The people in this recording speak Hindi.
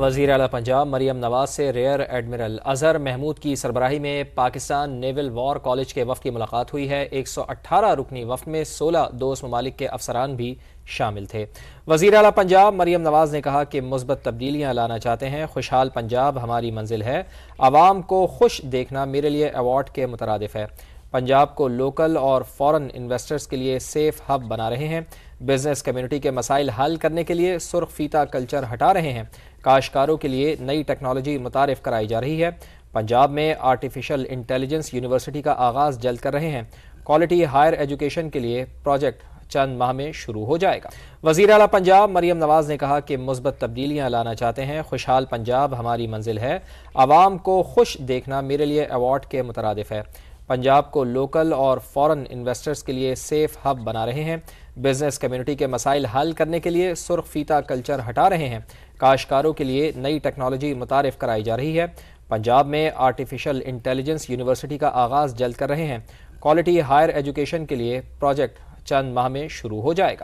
वजीर अला पंजाब मरियम नवाज से रेयर एडमिरल अजहर महमूद की सरबराही में पाकिस्तान नेवल वॉर कॉलेज के वफ की मुलाकात हुई है एक सौ अट्ठारह रुकनी वफ में सोलह दोस्त ममालिक के अफसरान भी शामिल थे वजीर अला पंजाब मरियम नवाज ने कहा कि मुस्बत तब्दीलियाँ लाना चाहते हैं खुशहाल पंजाब हमारी मंजिल है आवाम को खुश देखना मेरे लिए अवार्ड के मुतरद है पंजाब को लोकल और फॉरन इन्वेस्टर्स के लिए सेफ हब बना रहे हैं बिजनेस कम्युनिटी के मसाइल हल करने के लिए सुर्ख फीता कल्चर हटा रहे हैं काशकारों के लिए नई टेक्नोलॉजी मुतारफ कराई जा रही है पंजाब में आर्टिफिशियल इंटेलिजेंस यूनिवर्सिटी का आगाज़ जल्द कर रहे हैं क्वालिटी हायर एजुकेशन के लिए प्रोजेक्ट चंद माह में शुरू हो जाएगा वजीर अला पंजाब मरियम नवाज ने कहा कि मुस्बत तब्दीलियां लाना चाहते हैं खुशहाल पंजाब हमारी मंजिल है आवाम को खुश देखना मेरे लिए अवार्ड के मुतरद है पंजाब को लोकल और फॉरेन इन्वेस्टर्स के लिए सेफ हब बना रहे हैं बिजनेस कम्युनिटी के मसाइल हल करने के लिए सुर्ख फीता कल्चर हटा रहे हैं काशकारों के लिए नई टेक्नोलॉजी मुतारफ कराई जा रही है पंजाब में आर्टिफिशियल इंटेलिजेंस यूनिवर्सिटी का आगाज़ जल्द कर रहे हैं क्वालिटी हायर एजुकेशन के लिए प्रोजेक्ट चंद माह में शुरू हो जाएगा